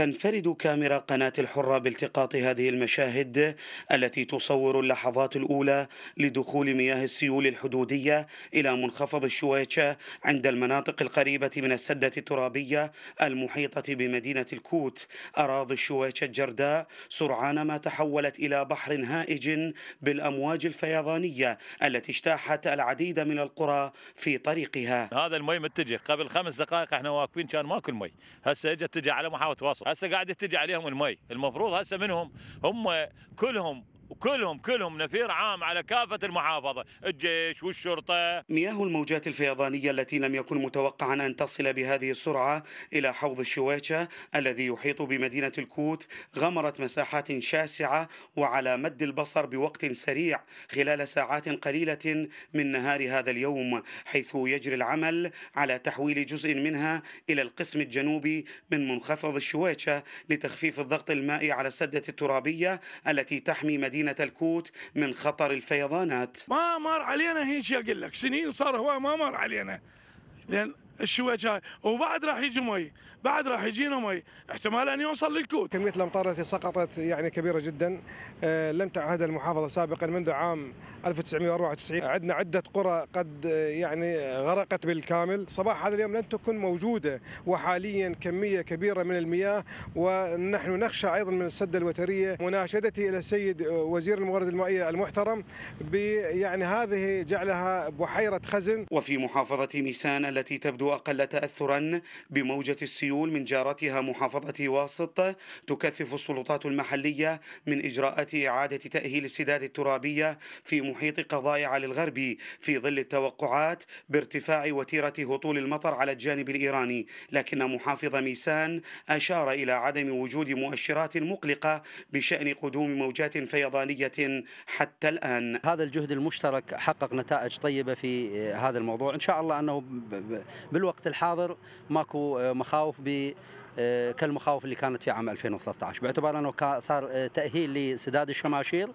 تنفرد كاميرا قناة الحرة بالتقاط هذه المشاهد التي تصور اللحظات الأولى لدخول مياه السيول الحدودية إلى منخفض الشويشة عند المناطق القريبة من السدة الترابية المحيطة بمدينة الكوت أراضي الشويشة الجرداء سرعان ما تحولت إلى بحر هائج بالأمواج الفيضانية التي اجتاحت العديد من القرى في طريقها هذا المي متجه قبل خمس دقائق احنا واقفين كان ماكو المي هسه اجت تجي على محاوله وصل هسه قاعده تجي عليهم المي المفروض هسه منهم هم كلهم كلهم كلهم نفير عام على كافة المحافظة الجيش والشرطة مياه الموجات الفيضانية التي لم يكن متوقعا أن تصل بهذه السرعة إلى حوض الشويشة الذي يحيط بمدينة الكوت غمرت مساحات شاسعة وعلى مد البصر بوقت سريع خلال ساعات قليلة من نهار هذا اليوم حيث يجري العمل على تحويل جزء منها إلى القسم الجنوبي من منخفض الشويشة لتخفيف الضغط المائي على السدة الترابية التي تحمي مدينة مدينة الكوت من خطر الفيضانات ما مر علينا هيك اقول لك سنين صار هو ما مر علينا لأن الشواجه وبعد راح يجي مي بعد راح يجينا مي احتمال ان يوصل للكوت كميه الامطار التي سقطت يعني كبيره جدا آه، لم تعهدها المحافظه سابقا منذ عام 1994 عندنا عده قرى قد آه، يعني غرقت بالكامل صباح هذا اليوم لن تكون موجوده وحاليا كميه كبيره من المياه ونحن نخشى ايضا من السد الوتريه مناشدتي الى السيد آه، وزير الموارد المائيه المحترم بيعني هذه جعلها بحيره خزن وفي محافظه ميسان التي تبدو أقل تأثرا بموجة السيول من جارتها محافظة واسط تكثف السلطات المحلية من إجراءات إعادة تأهيل السداد الترابية في محيط قضايا الغربي في ظل التوقعات بارتفاع وتيرة هطول المطر على الجانب الإيراني لكن محافظ ميسان أشار إلى عدم وجود مؤشرات مقلقة بشأن قدوم موجات فيضانية حتى الآن هذا الجهد المشترك حقق نتائج طيبة في هذا الموضوع إن شاء الله أنه بالوقت الحاضر ماكو آه، مخاوف ب آه، كالمخاوف اللي كانت في عام 2013 باعتبار انه صار آه، تاهيل لسداد الشماشير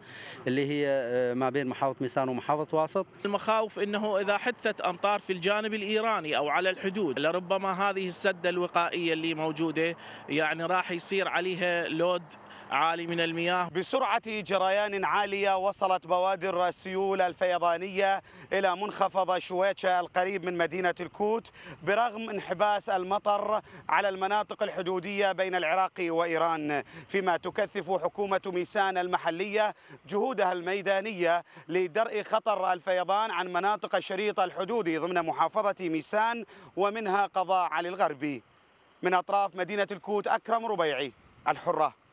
اللي هي آه، ما بين محافظه ميسان ومحافظه واسط المخاوف انه اذا حدثت امطار في الجانب الايراني او على الحدود لربما هذه السده الوقائيه اللي موجوده يعني راح يصير عليها لود عالي من المياه بسرعة جريان عالية وصلت بوادر السيول الفيضانية إلى منخفض شويتشا القريب من مدينة الكوت برغم انحباس المطر على المناطق الحدودية الحدودية بين العراق وإيران فيما تكثف حكومة ميسان المحلية جهودها الميدانية لدرء خطر الفيضان عن مناطق الشريط الحدودي ضمن محافظة ميسان ومنها قضاء علي الغربي من أطراف مدينة الكوت أكرم ربيعي الحرة